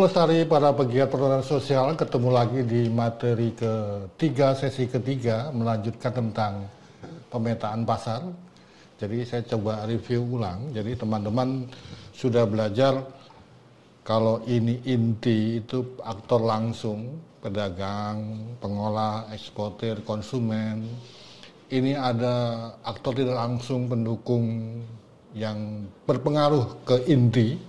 Lestari para pegiat pertanian sosial ketemu lagi di materi ketiga, sesi ketiga melanjutkan tentang pemetaan pasar. Jadi saya coba review ulang. Jadi teman-teman sudah belajar kalau ini inti itu aktor langsung, pedagang, pengolah, eksportir, konsumen. Ini ada aktor tidak langsung pendukung yang berpengaruh ke inti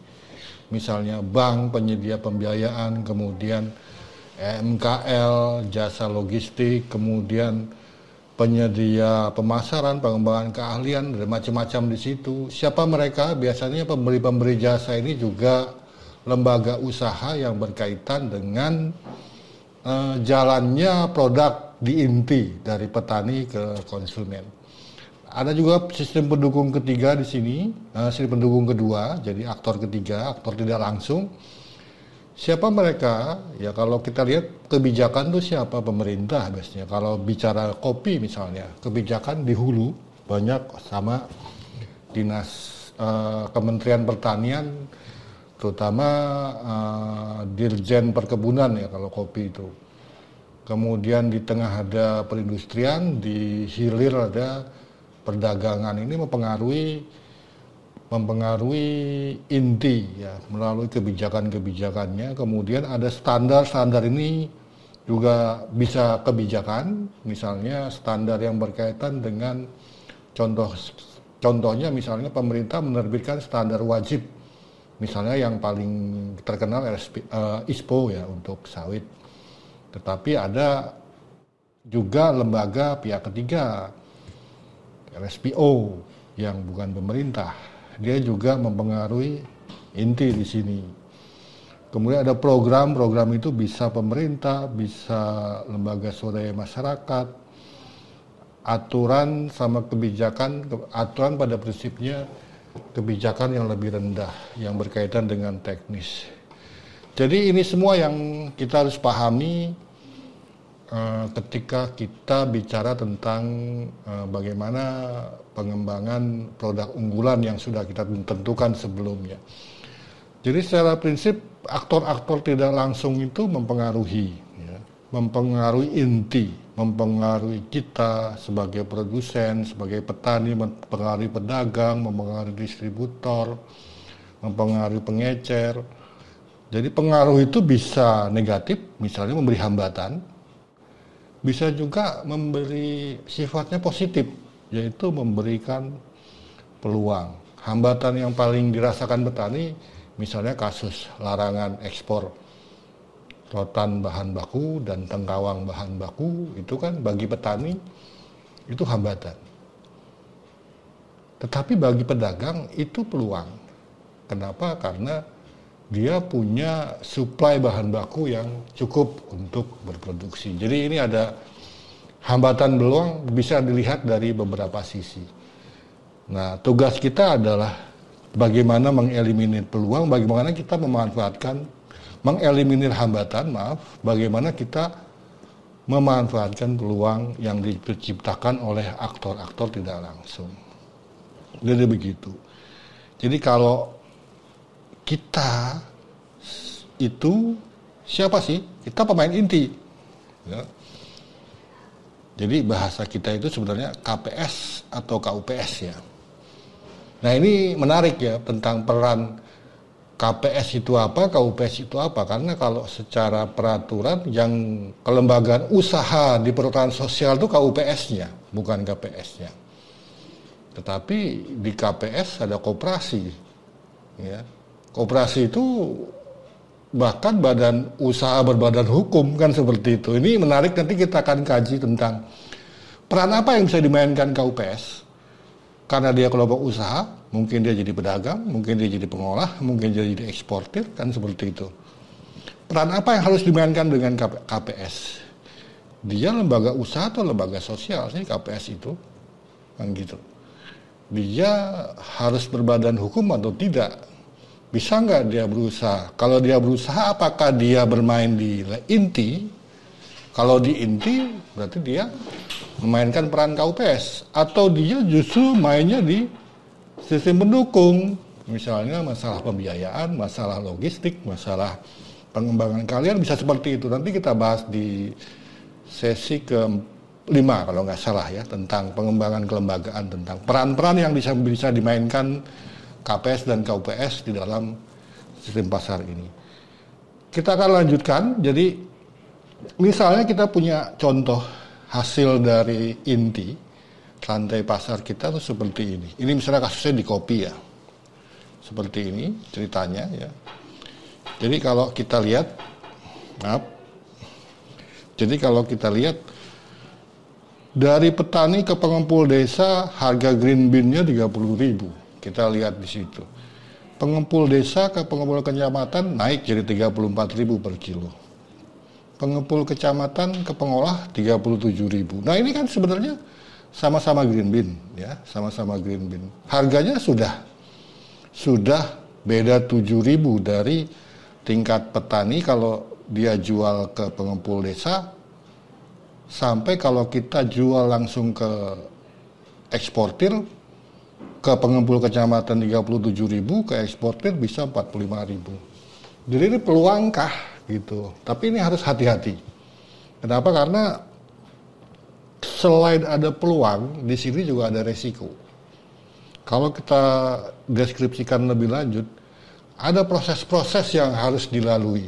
misalnya bank, penyedia pembiayaan, kemudian MKL, jasa logistik, kemudian penyedia pemasaran, pengembangan keahlian, dan macam-macam di situ. Siapa mereka? Biasanya pemberi-pemberi jasa ini juga lembaga usaha yang berkaitan dengan uh, jalannya produk diinti dari petani ke konsumen ada juga sistem pendukung ketiga di sini, uh, sistem pendukung kedua, jadi aktor ketiga, aktor tidak langsung. Siapa mereka? Ya kalau kita lihat kebijakan itu siapa pemerintah biasanya. Kalau bicara kopi misalnya, kebijakan di hulu banyak sama dinas uh, Kementerian Pertanian, terutama uh, Dirjen Perkebunan ya kalau kopi itu. Kemudian di tengah ada perindustrian, di hilir ada perdagangan ini mempengaruhi mempengaruhi inti ya melalui kebijakan-kebijakannya. Kemudian ada standar-standar ini juga bisa kebijakan, misalnya standar yang berkaitan dengan contoh contohnya misalnya pemerintah menerbitkan standar wajib misalnya yang paling terkenal RSP, uh, eh, ISPO ya untuk sawit. Tetapi ada juga lembaga pihak ketiga RSPO yang bukan pemerintah, dia juga mempengaruhi inti di sini. Kemudian ada program, program itu bisa pemerintah, bisa lembaga swadaya masyarakat, aturan sama kebijakan, aturan pada prinsipnya kebijakan yang lebih rendah yang berkaitan dengan teknis. Jadi ini semua yang kita harus pahami Eh, ketika kita bicara tentang eh, bagaimana pengembangan produk unggulan yang sudah kita tentukan sebelumnya. Jadi secara prinsip aktor-aktor tidak langsung itu mempengaruhi, ya. mempengaruhi inti, mempengaruhi kita sebagai produsen, sebagai petani, mempengaruhi pedagang, mempengaruhi distributor, mempengaruhi pengecer. Jadi pengaruh itu bisa negatif, misalnya memberi hambatan, bisa juga memberi sifatnya positif, yaitu memberikan peluang. Hambatan yang paling dirasakan petani, misalnya kasus larangan ekspor rotan bahan baku dan tengkawang bahan baku, itu kan bagi petani itu hambatan. Tetapi bagi pedagang itu peluang. Kenapa? Karena dia punya supply bahan baku yang cukup untuk berproduksi. Jadi ini ada hambatan beluang bisa dilihat dari beberapa sisi. Nah, tugas kita adalah bagaimana mengeliminir peluang, bagaimana kita memanfaatkan mengeliminir hambatan, maaf, bagaimana kita memanfaatkan peluang yang diciptakan oleh aktor-aktor tidak langsung. Jadi begitu. Jadi kalau kita itu siapa sih? Kita pemain inti. Ya. Jadi bahasa kita itu sebenarnya KPS atau KUPS ya. Nah ini menarik ya tentang peran KPS itu apa, KUPS itu apa. Karena kalau secara peraturan yang kelembagaan usaha di perhutanan sosial itu KUPS-nya, bukan KPS-nya. Tetapi di KPS ada kooperasi Ya, Koperasi itu bahkan badan usaha berbadan hukum kan seperti itu. Ini menarik nanti kita akan kaji tentang peran apa yang bisa dimainkan KUPS. Karena dia kelompok usaha, mungkin dia jadi pedagang, mungkin dia jadi pengolah, mungkin dia jadi eksportir, kan seperti itu. Peran apa yang harus dimainkan dengan KPS? Dia lembaga usaha atau lembaga sosial sih KPS itu? Kan gitu. Dia harus berbadan hukum atau tidak? bisa nggak dia berusaha? Kalau dia berusaha, apakah dia bermain di inti? Kalau di inti, berarti dia memainkan peran KUPS. Atau dia justru mainnya di sistem pendukung. Misalnya masalah pembiayaan, masalah logistik, masalah pengembangan kalian bisa seperti itu. Nanti kita bahas di sesi ke lima kalau nggak salah ya, tentang pengembangan kelembagaan, tentang peran-peran yang bisa, bisa dimainkan KPS dan KUPS di dalam sistem pasar ini. Kita akan lanjutkan, jadi misalnya kita punya contoh hasil dari inti lantai pasar kita tuh seperti ini. Ini misalnya kasusnya di kopi ya, seperti ini ceritanya ya. Jadi kalau kita lihat, maaf, jadi kalau kita lihat dari petani ke pengumpul desa harga green bean-nya 30.000. Kita lihat di situ. pengumpul desa ke pengumpul kecamatan naik jadi 34.000 per kilo. pengumpul kecamatan ke pengolah 37.000. Nah, ini kan sebenarnya sama-sama green bin ya, sama-sama green bean. Harganya sudah sudah beda 7.000 dari tingkat petani kalau dia jual ke pengumpul desa sampai kalau kita jual langsung ke eksportir ke pengumpul kecamatan 37 ribu, ke eksportir bisa 45 ribu. Jadi ini peluangkah gitu. Tapi ini harus hati-hati. Kenapa? Karena selain ada peluang, di sini juga ada resiko. Kalau kita deskripsikan lebih lanjut, ada proses-proses yang harus dilalui.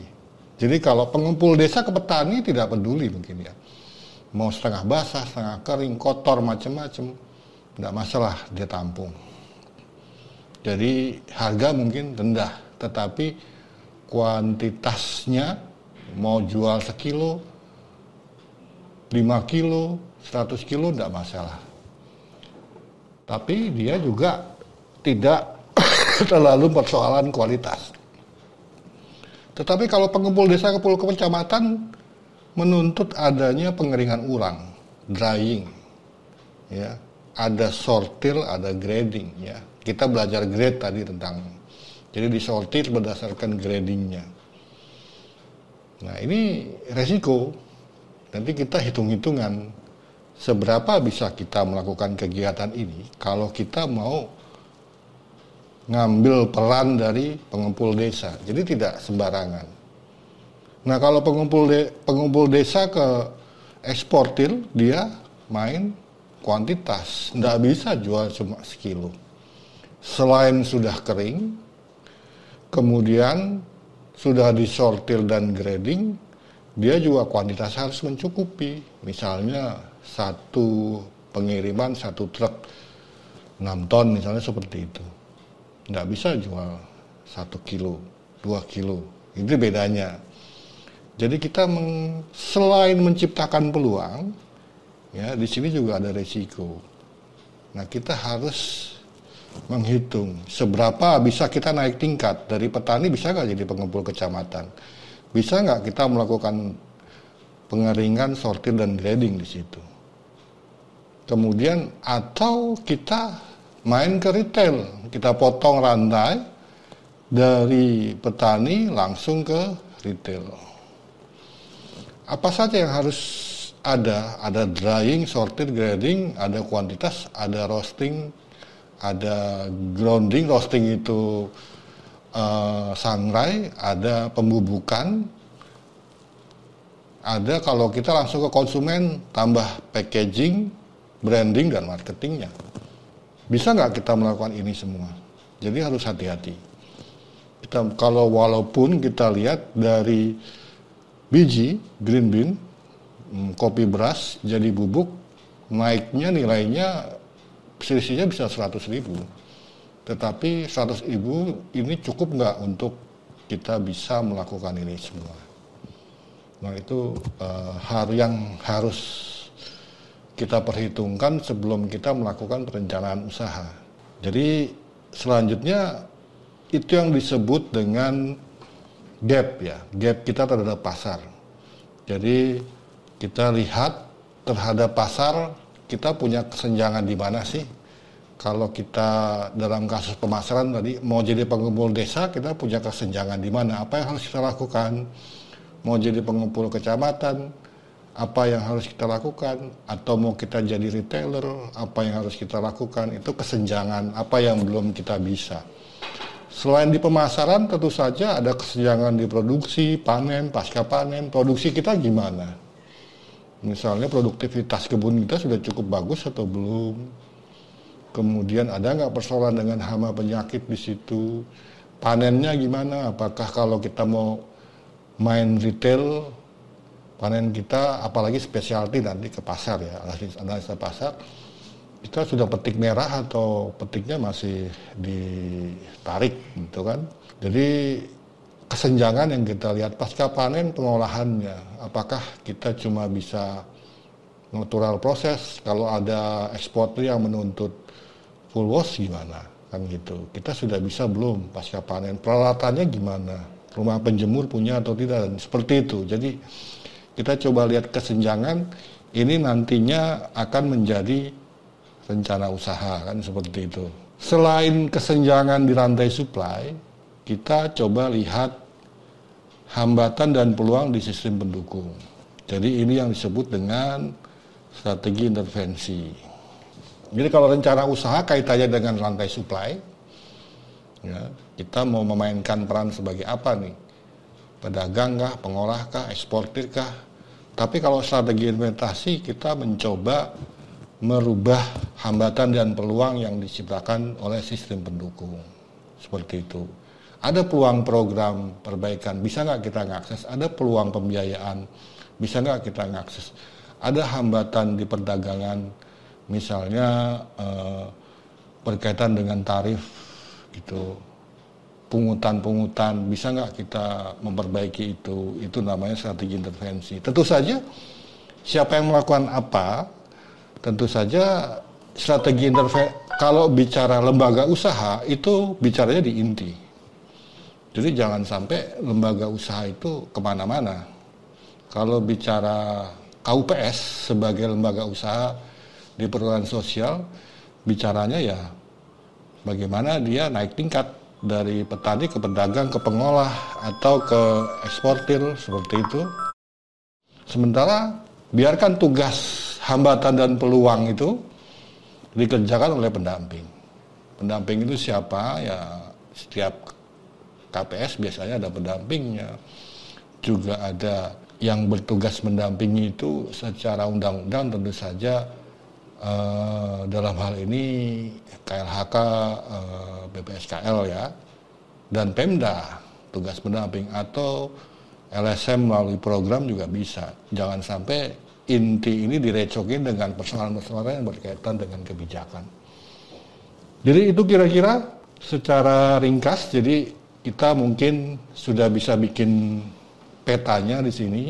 Jadi kalau pengumpul desa ke petani tidak peduli mungkin ya. Mau setengah basah, setengah kering, kotor, macam-macam nggak masalah dia tampung. Jadi harga mungkin rendah, tetapi kuantitasnya mau jual sekilo, 5 kilo, 100 kilo tidak masalah. Tapi dia juga tidak terlalu persoalan kualitas. Tetapi kalau pengumpul desa ke pulau kecamatan menuntut adanya pengeringan urang drying, ya ada sortil, ada grading ya. Kita belajar grade tadi tentang jadi disortir berdasarkan gradingnya. Nah ini resiko nanti kita hitung-hitungan seberapa bisa kita melakukan kegiatan ini kalau kita mau ngambil peran dari pengumpul desa. Jadi tidak sembarangan. Nah kalau pengumpul de, pengumpul desa ke eksportir dia main kuantitas, tidak bisa jual cuma sekilo. Selain sudah kering, kemudian sudah disortir dan grading, dia juga kuantitas harus mencukupi. Misalnya satu pengiriman satu truk 6 ton misalnya seperti itu. Tidak bisa jual satu kilo, dua kilo. Itu bedanya. Jadi kita meng, selain menciptakan peluang, Ya, di sini juga ada resiko. Nah, kita harus menghitung seberapa bisa kita naik tingkat dari petani bisa nggak jadi pengumpul kecamatan bisa nggak kita melakukan pengeringan sortir dan grading di situ kemudian atau kita main ke retail kita potong rantai dari petani langsung ke retail apa saja yang harus ada ada drying, sorted, grading, ada kuantitas, ada roasting, ada grounding. Roasting itu uh, sangrai, ada pembubukan. Ada kalau kita langsung ke konsumen tambah packaging, branding dan marketingnya. Bisa nggak kita melakukan ini semua? Jadi harus hati-hati. Kita kalau walaupun kita lihat dari biji green bean Hmm, kopi beras jadi bubuk naiknya nilainya selisihnya bisa 100 ribu tetapi 100 ribu ini cukup nggak untuk kita bisa melakukan ini semua nah itu uh, hal yang harus kita perhitungkan sebelum kita melakukan perencanaan usaha jadi selanjutnya itu yang disebut dengan gap ya gap kita terhadap pasar jadi kita lihat terhadap pasar kita punya kesenjangan di mana sih? Kalau kita dalam kasus pemasaran tadi mau jadi pengumpul desa kita punya kesenjangan di mana? Apa yang harus kita lakukan? Mau jadi pengumpul kecamatan, apa yang harus kita lakukan? Atau mau kita jadi retailer, apa yang harus kita lakukan? Itu kesenjangan apa yang belum kita bisa. Selain di pemasaran tentu saja ada kesenjangan di produksi, panen, pasca panen, produksi kita gimana? Misalnya produktivitas kebun kita sudah cukup bagus atau belum? Kemudian ada nggak persoalan dengan hama penyakit di situ? Panennya gimana? Apakah kalau kita mau main retail panen kita apalagi specialty nanti ke pasar ya analisis, analisa pasar kita sudah petik merah atau petiknya masih ditarik gitu kan jadi kesenjangan yang kita lihat pasca panen pengolahannya. Apakah kita cuma bisa natural proses kalau ada eksportir yang menuntut full wash gimana? Kan gitu. Kita sudah bisa belum pasca panen. Peralatannya gimana? Rumah penjemur punya atau tidak? Dan seperti itu. Jadi kita coba lihat kesenjangan ini nantinya akan menjadi rencana usaha kan seperti itu. Selain kesenjangan di rantai supply, kita coba lihat hambatan dan peluang di sistem pendukung. Jadi ini yang disebut dengan strategi intervensi. Jadi kalau rencana usaha kaitannya dengan rantai supply, ya, kita mau memainkan peran sebagai apa nih? Pedagang kah, pengolah kah, eksportir kah? Tapi kalau strategi inventasi kita mencoba merubah hambatan dan peluang yang diciptakan oleh sistem pendukung. Seperti itu ada peluang program perbaikan, bisa nggak kita ngakses? Ada peluang pembiayaan, bisa nggak kita ngakses? Ada hambatan di perdagangan, misalnya eh, berkaitan dengan tarif, gitu, pungutan-pungutan, bisa nggak kita memperbaiki itu? Itu namanya strategi intervensi. Tentu saja siapa yang melakukan apa, tentu saja strategi intervensi. Kalau bicara lembaga usaha itu bicaranya di inti. Jadi jangan sampai lembaga usaha itu kemana-mana. Kalau bicara KUPS sebagai lembaga usaha di perusahaan sosial, bicaranya ya bagaimana dia naik tingkat dari petani ke pedagang ke pengolah atau ke eksportir seperti itu. Sementara biarkan tugas hambatan dan peluang itu dikerjakan oleh pendamping. Pendamping itu siapa? Ya setiap KPS biasanya ada pendampingnya. Juga ada yang bertugas mendampingi itu secara undang-undang tentu saja uh, dalam hal ini KLHK, uh, BPSKL eh, ya, dan Pemda tugas pendamping atau LSM melalui program juga bisa. Jangan sampai inti ini direcokin dengan persoalan-persoalan yang berkaitan dengan kebijakan. Jadi itu kira-kira secara ringkas jadi kita mungkin sudah bisa bikin petanya di sini.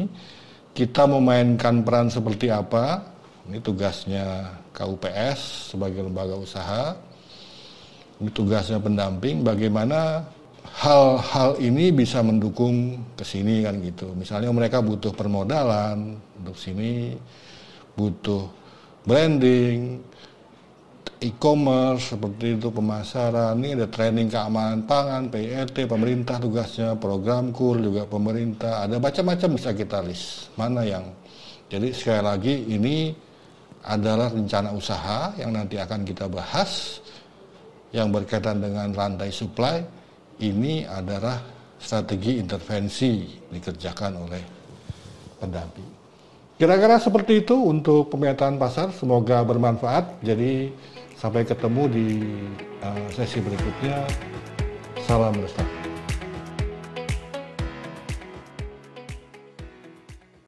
Kita memainkan peran seperti apa? Ini tugasnya KUPS sebagai lembaga usaha. Ini tugasnya pendamping bagaimana hal-hal ini bisa mendukung ke sini kan gitu. Misalnya mereka butuh permodalan untuk sini, butuh branding, e-commerce seperti itu pemasaran ini ada training keamanan pangan PET pemerintah tugasnya program kur juga pemerintah ada macam-macam bisa kita list mana yang jadi sekali lagi ini adalah rencana usaha yang nanti akan kita bahas yang berkaitan dengan rantai supply ini adalah strategi intervensi dikerjakan oleh pendamping. Kira-kira seperti itu untuk pemetaan pasar, semoga bermanfaat. Jadi Sampai ketemu di eh, sesi berikutnya. Salam lestari.